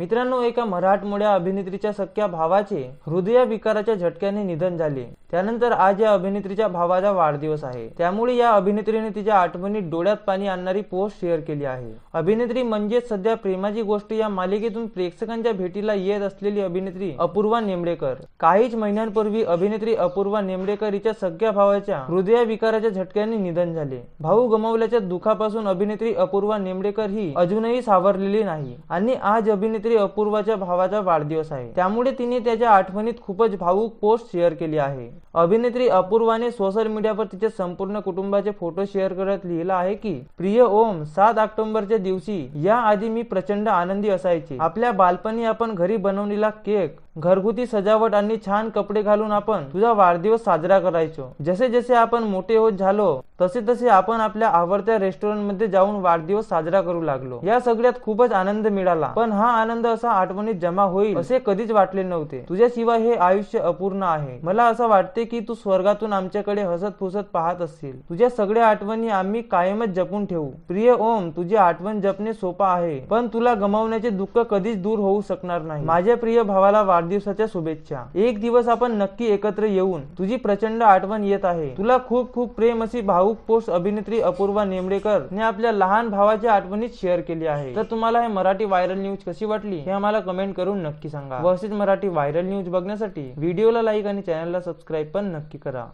मित्रांनो एका मराठमोळ्या अभिनेत्रीच्या सख्या भावाचे हृदयविकाराच्या झटक्याने निधन झाले त्यानंतर आज या अभिनेत्रीच्या भावाचा वाढदिवस आहे त्यामुळे या अभिनेत्रीने तिच्या आठवणीत डोळ्यात पाणी आणणारी पोस्ट शेअर केली आहे अभिनेत्री म्हणजेच सध्या प्रेमाची गोष्ट या मालिकेतून प्रेक्षकांच्या भेटीला येत असलेली अभिनेत्री अपूर्वा नेमडेकर काहीच महिन्यांपूर्वी अभिनेत्री अपूर्वा नेमडेकर हिच्या सगळ्या भावाच्या विकाराच्या झटक्याने निधन झाले भाऊ गमावल्याच्या दुखापासून अभिनेत्री अपूर्वा नेमडेकर ही अजूनही सावरलेली नाही आणि आज अभिनेत्री अपूर्वाच्या भावाचा वाढदिवस आहे त्यामुळे तिने त्याच्या आठवणीत खूपच भाऊक पोस्ट शेअर केली आहे अभिनेत्री अपूर्वाने सोशल मीडियावर तिच्या संपूर्ण कुटुंबाचे फोटो शेअर करत लिहिला आहे की प्रिय ओम सात ऑक्टोबरच्या दिवशी या आधी मी प्रचंड आनंदी असायची आपल्या बालपणी आपण घरी बनवलेला केक घरगुती सजावट आणि छान कपडे घालून आपण तुझा वाढदिवस साजरा करायचो जसे जसे आपण मोठे होत झालो तसे तसे आपण आपल्या आवडत्या रेस्टॉरंट मध्ये जाऊन वाढदिवस साजरा करू लागलो या सगळ्यात खूपच आनंद मिळाला पण हा आनंद असा आठवणीत जमा होईल असे कधीच वाटले नव्हते तुझ्याशिवाय हे आयुष्य अपूर्ण आहे मला असं वाटत वाटते की तू स्वर्गातून आमच्याकडे हसत फुसत पाहत असशील तुझ्या सगळ्या आठवणी आम्ही कायमच जपून ठेवू प्रिय ओम तुझी आठवण जपणे सोपा आहे पण तुला गमावण्याचे दुःख कधीच दूर होऊ शकणार नाही माझ्या प्रिय भावाला वाढदिवसाच्या शुभेच्छा एक दिवस आपण नक्की एकत्र येऊन तुझी प्रचंड आठवण येत आहे तुला खूप खूप प्रेम अशी भाऊक पोस्ट अभिनेत्री अपूर्वा नेमडेकर ने आपल्या लहान भावाच्या आठवणीत शेअर केली आहे तर तुम्हाला हे मराठी व्हायरल न्यूज कशी वाटली हे आम्हाला कमेंट करून नक्की सांगा बसेच मराठी व्हायरल न्यूज बघण्यासाठी व्हिडिओला लाईक आणि चॅनलला सबस्क्राईब पण नक्की करा